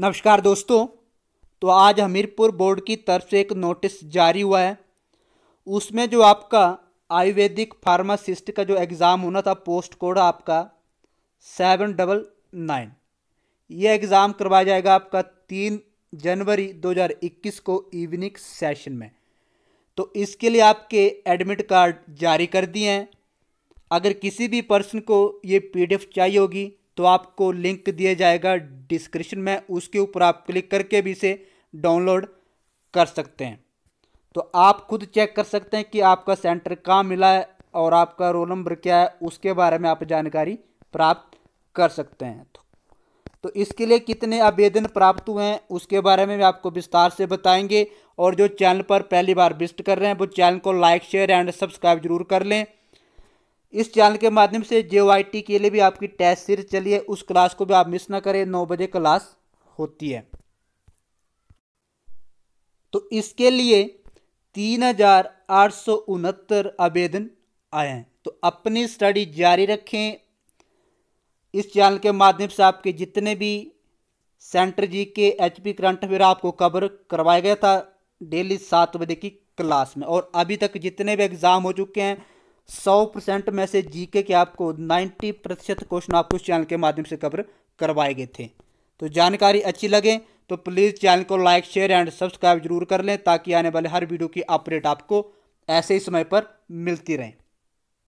नमस्कार दोस्तों तो आज हमीरपुर बोर्ड की तरफ से एक नोटिस जारी हुआ है उसमें जो आपका आयुर्वेदिक फार्मासिस्ट का जो एग्ज़ाम होना था पोस्ट कोड आपका सेवन डबल नाइन ये एग्ज़ाम करवाया जाएगा आपका तीन जनवरी 2021 को इवनिंग सेशन में तो इसके लिए आपके एडमिट कार्ड जारी कर दिए हैं अगर किसी भी पर्सन को ये पीडीएफ चाहिए होगी तो आपको लिंक दिया जाएगा डिस्क्रिप्शन में उसके ऊपर आप क्लिक करके भी इसे डाउनलोड कर सकते हैं तो आप खुद चेक कर सकते हैं कि आपका सेंटर कहाँ मिला है और आपका रोल नंबर क्या है उसके बारे में आप जानकारी प्राप्त कर सकते हैं तो, तो इसके लिए कितने आवेदन प्राप्त हुए हैं उसके बारे में भी आपको विस्तार से बताएंगे और जो चैनल पर पहली बार विजिट कर रहे हैं वो चैनल को लाइक शेयर एंड सब्सक्राइब जरूर कर लें इस चैनल के माध्यम से जे के लिए भी आपकी टेस्ट सीरीज चली है उस क्लास को भी आप मिस ना करें नौ बजे क्लास होती है तो इसके लिए तीन हजार आठ सौ उनहत्तर आवेदन आए हैं तो अपनी स्टडी जारी रखें इस चैनल के माध्यम से आपके जितने भी centre G K H P current affair आपको कवर करवाया गया था डेली सात बजे की क्लास में और अभी तक जितने भी एग्ज़ाम हो चुके हैं सौ परसेंट में से जी के आपको नाइन्टी प्रतिशत क्वेश्चन आपको इस चैनल के माध्यम से कवर करवाए गए थे तो जानकारी अच्छी लगे तो प्लीज़ चैनल को लाइक शेयर एंड सब्सक्राइब जरूर कर लें ताकि आने वाले हर वीडियो की अपडेट आपको ऐसे ही समय पर मिलती रहें